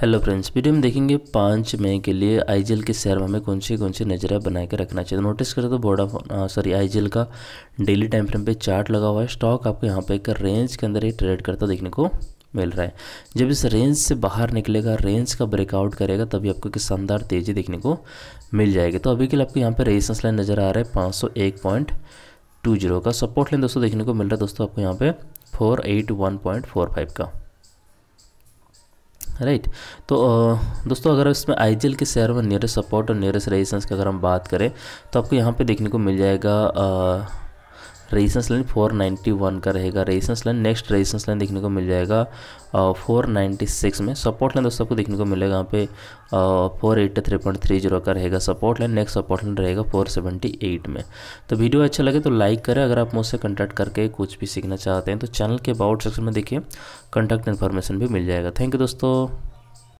hello friends video में देखेंगे पाँच मई के लिए आईजीएल के शेयर में हमें कौन से कौन सी नजरिया बना के रखना चाहिए नोटिस करें तो बोडाफोन सॉरी आईजीएल का डेली टाइम फ्रेम पे चार्ट लगा हुआ है स्टॉक आपको यहाँ पे एक रेंज के अंदर ही ट्रेड करता देखने को मिल रहा है जब इस रेंज से बाहर निकलेगा रेंज का ब्रेकआउट करेगा तभी आपको एक शानदार तेज़ी देखने को मिल जाएगी तो अभी के लिए आपको यहाँ पर रेजिस्टेंस लाइन नज़र आ रहा है पाँच सौ एक पॉइंट टू जीरो का सपोर्ट लाइन दोस्तों देखने को मिल रहा है दोस्तों आपको यहाँ पर four eight one point four five का राइट तो दोस्तों अगर इसमें आई के शेयर में नियरेस्ट सपोर्ट और नियरेस्ट रेजिस्टेंस की अगर हम बात करें तो आपको यहाँ पे देखने को मिल जाएगा रेजिस्टेंस लाइन 491 का रहेगा resistance line next resistance line देखने को मिल जाएगा फोर नाइन्टी सिक्स में सपोर्ट लाइन दोस्तों आपको देखने को मिलेगा यहाँ पे four eight three point three zero का रहेगा support line next support line रहेगा फोर सेवेंटी एट में तो वीडियो अच्छा लगे तो लाइक करें अगर आप मुझसे कंटैक्ट करके कुछ भी सीखना चाहते हैं तो चैनल के अबाउट सेक्शन में देखिए कॉन्टैक्ट इन्फॉर्मेशन भी मिल जाएगा थैंक यू दोस्तों